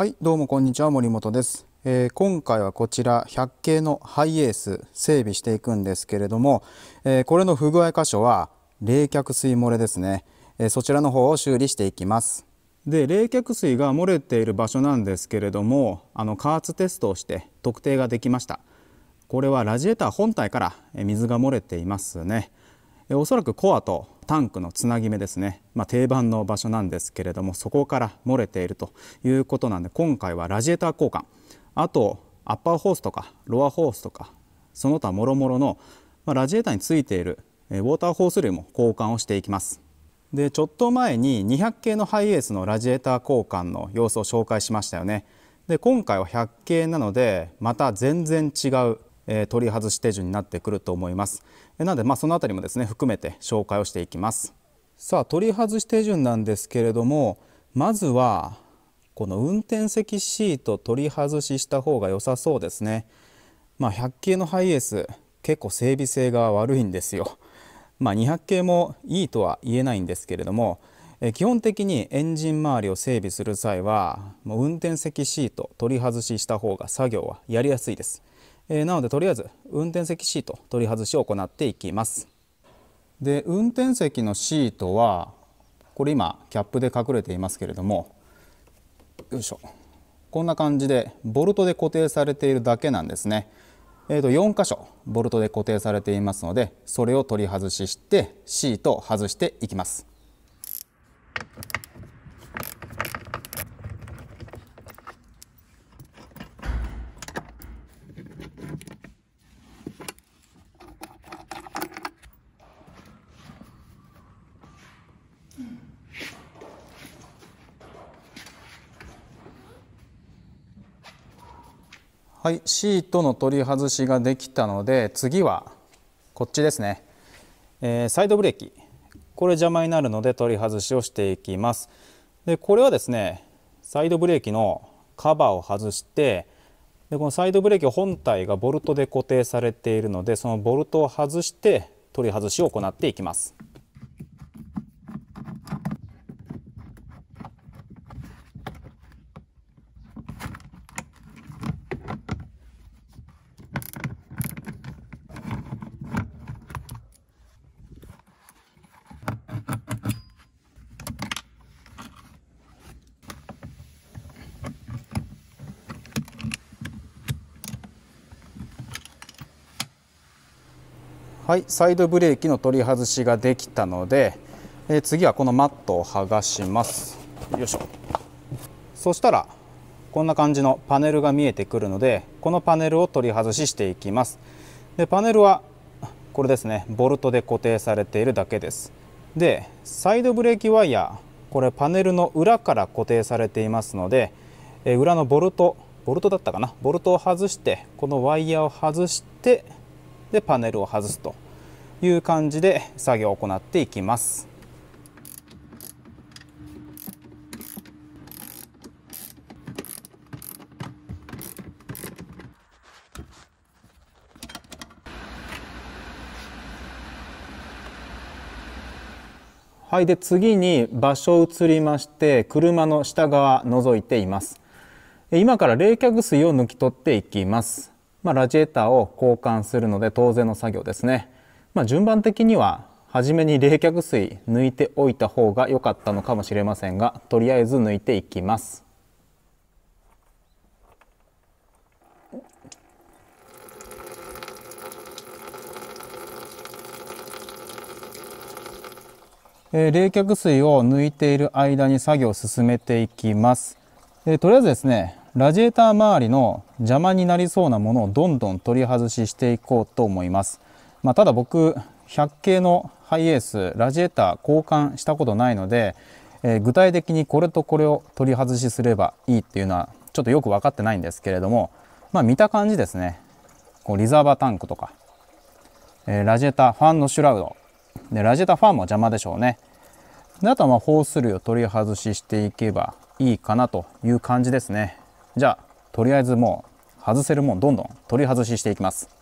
はいどうもこんにちは森本です、えー、今回はこちら100系のハイエース整備していくんですけれども、えー、これの不具合箇所は冷却水漏れですね、えー、そちらの方を修理していきますで冷却水が漏れている場所なんですけれどもあの加圧テストをして特定ができましたこれはラジエーター本体から水が漏れていますねおそらくコアとタンクのつなぎ目ですね、まあ、定番の場所なんですけれどもそこから漏れているということなんで今回はラジエーター交換あとアッパーホースとかロアホースとかその他もろもろの、まあ、ラジエーターについているウォーターホース類も交換をしていきます。でちょっと前に200系のハイエースのラジエーター交換の様子を紹介しましたよね。で今回は100系なのでまた全然違うえ取り外し手順になってくると思います。えなので、まあ、そのあたりもですね含めて紹介をしていきます。さあ取り外し手順なんですけれどもまずはこの運転席シート取り外しした方が良さそうですね。まあ、100系のハイエース結構整備性が悪いんですよ。まあ、200系もいいとは言えないんですけれども、え基本的にエンジン周りを整備する際はもう運転席シート取り外しした方が作業はやりやすいです。えー、なのでとりあえず運転席シート取り外しを行っていきますで運転席のシートはこれ今キャップで隠れていますけれどもよいしょこんな感じでボルトで固定されているだけなんですねえー、と4箇所ボルトで固定されていますのでそれを取り外ししてシートを外していきます。はい、シートの取り外しができたので次はこっちですね、えー、サイドブレーキこれ邪魔になるので取り外しをしていきますでこれはですねサイドブレーキのカバーを外してでこのサイドブレーキ本体がボルトで固定されているのでそのボルトを外して取り外しを行っていきます。はいサイドブレーキの取り外しができたので、えー、次はこのマットを剥がしますよいしょそしたらこんな感じのパネルが見えてくるのでこのパネルを取り外ししていきますでパネルはこれですねボルトで固定されているだけですでサイドブレーキワイヤーこれパネルの裏から固定されていますので、え裏のボルトボルトだったかなボルトを外してこのワイヤーを外してでパネルを外すという感じで作業を行っていきます。はい、で次に場所を移りまして車の下側覗いています今から冷却水を抜き取っていきますまあ、ラジエーターを交換するので当然の作業ですね、まあ、順番的には初めに冷却水抜いておいた方が良かったのかもしれませんがとりあえず抜いていきますえ冷却水を抜いている間に作業を進めていきます、えとりあえずですねラジエーター周りの邪魔になりそうなものをどんどん取り外ししていこうと思います、まあ、ただ僕100系のハイエースラジエーター交換したことないので、えー、具体的にこれとこれを取り外しすればいいっていうのはちょっとよく分かってないんですけれども、まあ、見た感じですねこうリザーバータンクとか、えー、ラジエーターファンのシュラウドでラジエーターファンも邪魔でしょうねであとはまあホース類を取り外ししていけばいいかなという感じですねじゃあとりあえずも外せるもんどんどん取り外ししていきます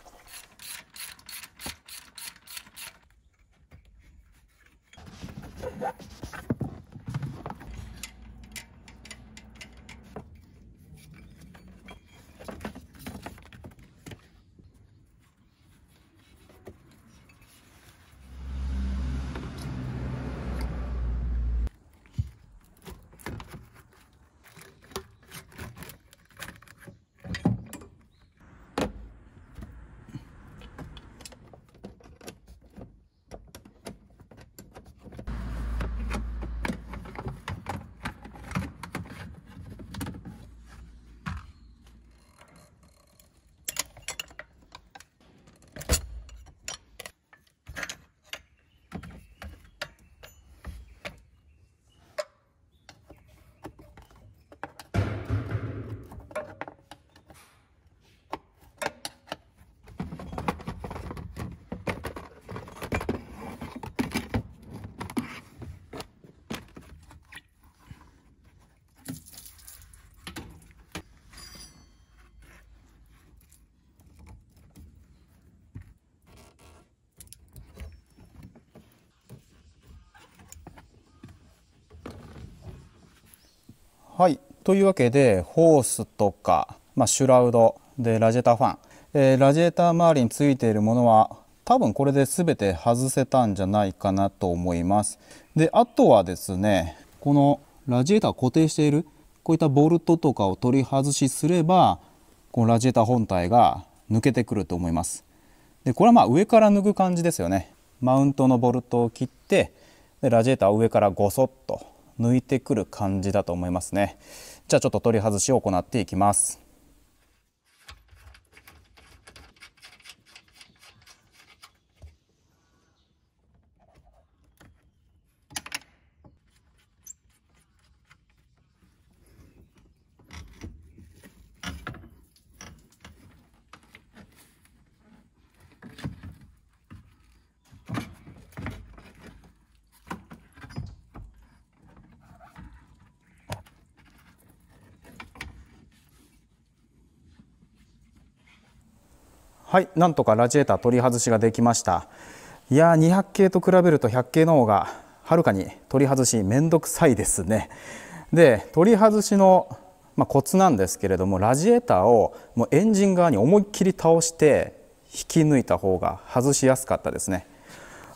というわけでホースとか、まあ、シュラウドでラジエーターファン、えー、ラジエーター周りについているものは多分これで全て外せたんじゃないかなと思います。であとはですねこのラジエーター固定しているこういったボルトとかを取り外しすればこのラジエーター本体が抜けてくると思います。でこれはまあ上から抜く感じですよね。マウントのボルトを切ってでラジエーターを上からごそっと抜いてくる感じだと思いますねじゃあちょっと取り外しを行っていきますはいなんとかラジエーター取り外しができましたいやー200系と比べると100系の方がはるかに取り外しめんどくさいですねで取り外しのまあ、コツなんですけれどもラジエーターをもうエンジン側に思いっきり倒して引き抜いた方が外しやすかったですね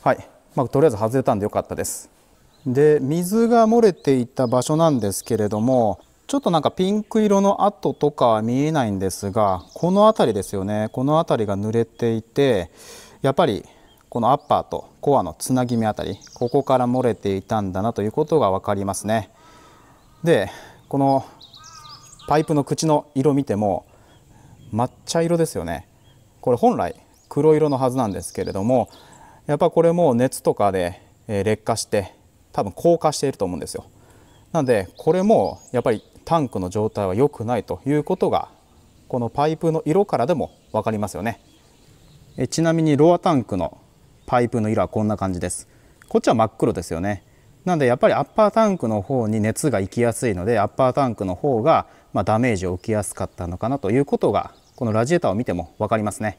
はい、まあ、とりあえず外れたんで良かったですで水が漏れていた場所なんですけれどもちょっとなんかピンク色の跡とかは見えないんですがこの辺りですよねこの辺りが濡れていてやっぱりこのアッパーとコアのつなぎ目辺りここから漏れていたんだなということが分かりますねでこのパイプの口の色見ても抹茶色ですよねこれ本来黒色のはずなんですけれどもやっぱこれも熱とかで劣化して多分硬化していると思うんですよなんでこれもやっぱりタンクの状態は良くないということがこのパイプの色からでも分かりますよねえちなみにロアタンクのパイプの色はこんな感じですこっちは真っ黒ですよねなのでやっぱりアッパータンクの方に熱が行きやすいのでアッパータンクの方がまダメージを受けやすかったのかなということがこのラジエーターを見ても分かりますね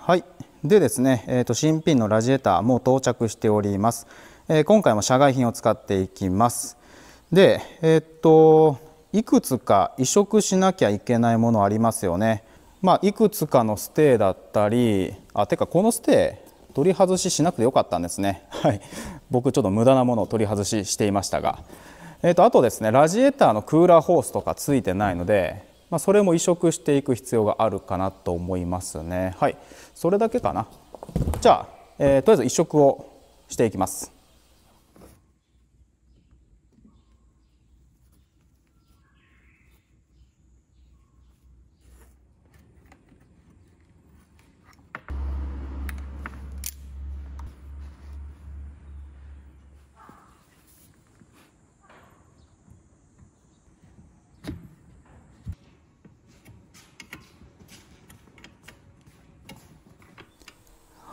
はいでですね、えー、と新品のラジエーターもう到着しております、えー、今回も社外品を使っていきますで、えー、っといくつか移植しなきゃいけないものありますよね。まあ、いくつかのステーだったりあてかこのステー取り外ししなくてよかったんですね。はい、僕ちょっと無駄なものを取り外ししていましたが、えーっと、とあとですねラジエーターのクーラーホースとかついてないので、まあ、それも移植していく必要があるかなと思いますね。はい、それだけかな。じゃあ、えー、とりあえず移植をしていきます。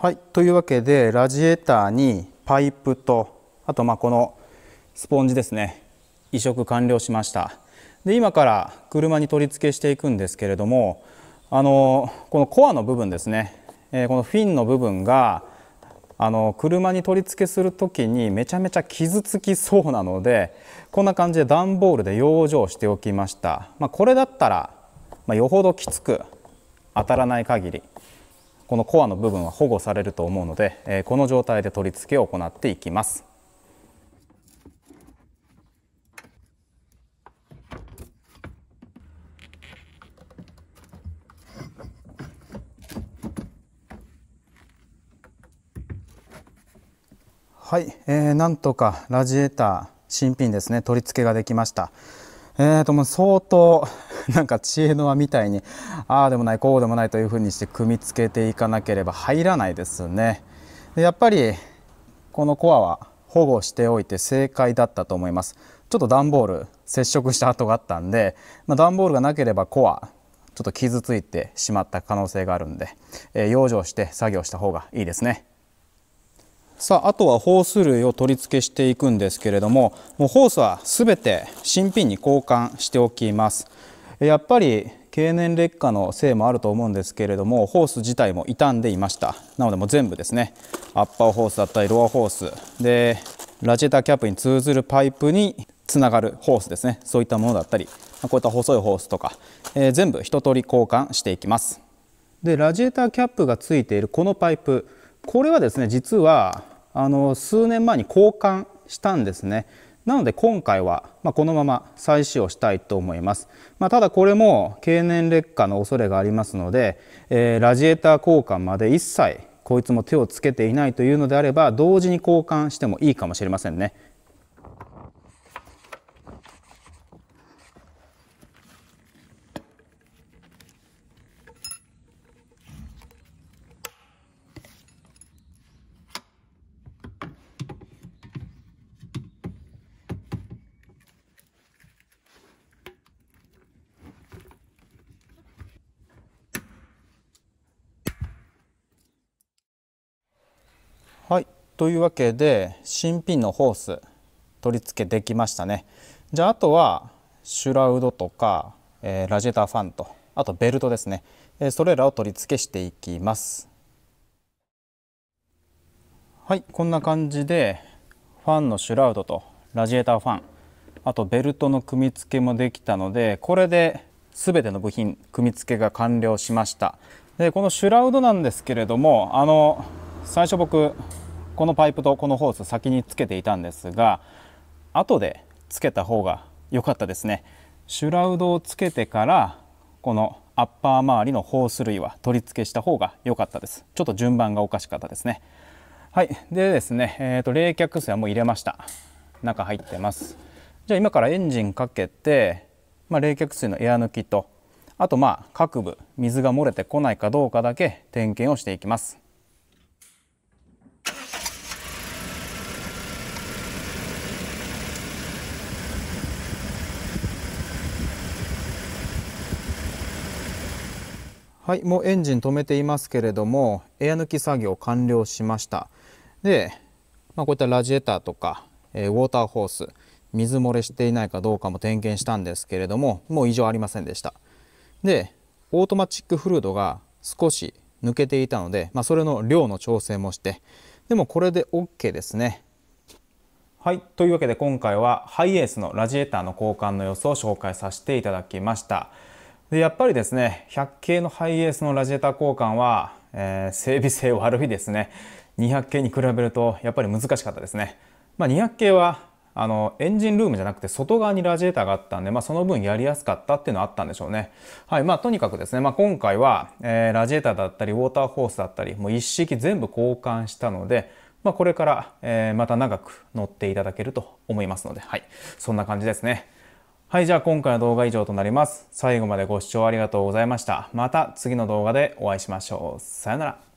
はい、というわけでラジエーターにパイプとあとまあこのスポンジですね移植完了しましたで今から車に取り付けしていくんですけれどもあのこのコアの部分ですね、えー、このフィンの部分があの車に取り付けする時にめちゃめちゃ傷つきそうなのでこんな感じで段ボールで養生しておきました、まあ、これだったら、まあ、よほどきつく当たらない限りこのコアの部分は保護されると思うので、えこの状態で取り付けを行っていきます。はい、えー、なんとかラジエーター新品ですね取り付けができました。えーと、ともう相当、なんか知恵の輪みたいにああでもないこうでもないというふうにして組み付けていかなければ入らないですね。でやっぱりこのコアは保護しておいて正解だったと思います。ちょっと段ボール接触した跡があったんで、まあ、段ボールがなければコアちょっと傷ついてしまった可能性があるんで、えー、養生して作業した方がいいですね。さああとはホース類を取り付けしていくんですけれどももうホースは全て新品に交換しておきますやっぱり経年劣化のせいもあると思うんですけれどもホース自体も傷んでいましたなのでもう全部ですねアッパーホースだったりロアホースでラジエーターキャップに通ずるパイプにつながるホースですねそういったものだったりこういった細いホースとか、えー、全部一通り交換していきますでラジエーターキャップがついているこのパイプこれはですね実はあの数年前に交換したんですねなので今回は、まこのまま再使用したいと思います、まあ、ただこれも経年劣化の恐れがありますので、えー、ラジエーター交換まで一切こいつも手をつけていないというのであれば同時に交換してもいいかもしれませんねはいというわけで新品のホース取り付けできましたねじゃああとはシュラウドとか、えー、ラジエーターファンとあとベルトですね、えー、それらを取り付けしていきますはいこんな感じでファンのシュラウドとラジエーターファンあとベルトの組み付けもできたのでこれで全ての部品組み付けが完了しましたでこのシュラウドなんですけれどもあの最初僕このパイプとこのホース先につけていたんですが後でつけた方が良かったですねシュラウドをつけてからこのアッパー周りのホース類は取り付けした方が良かったですちょっと順番がおかしかったですねはいでですね、えーと、冷却水はもう入れました中入ってますじゃあ今からエンジンかけて、まあ、冷却水のエア抜きとあとまあ各部水が漏れてこないかどうかだけ点検をしていきますはい、もうエンジン止めていますけれども、エア抜き作業完了しました。で、まあ、こういったラジエーターとか、えー、ウォーターホース、水漏れしていないかどうかも点検したんですけれども、もう異常ありませんでした。で、オートマチックフルードが少し抜けていたので、まあ、それの量の調整もして、でもこれで OK ですね。はい。というわけで今回はハイエースのラジエーターの交換の様子を紹介させていただきました。でやっぱりですね100系のハイエースのラジエーター交換は、えー、整備性悪いですね200系に比べるとやっぱり難しかったですね、まあ、200系はあのエンジンルームじゃなくて外側にラジエーターがあったんで、まあ、その分やりやすかったっていうのはあったんでしょうね。はいまあ、とにかくですね、まあ、今回は、えー、ラジエーターだったりウォーターホースだったりもう一式全部交換したので、まあ、これから、えー、また長く乗っていただけると思いますので、はい、そんな感じですね。はい、じゃあ今回の動画は以上となります。最後までご視聴ありがとうございました。また次の動画でお会いしましょう。さよなら。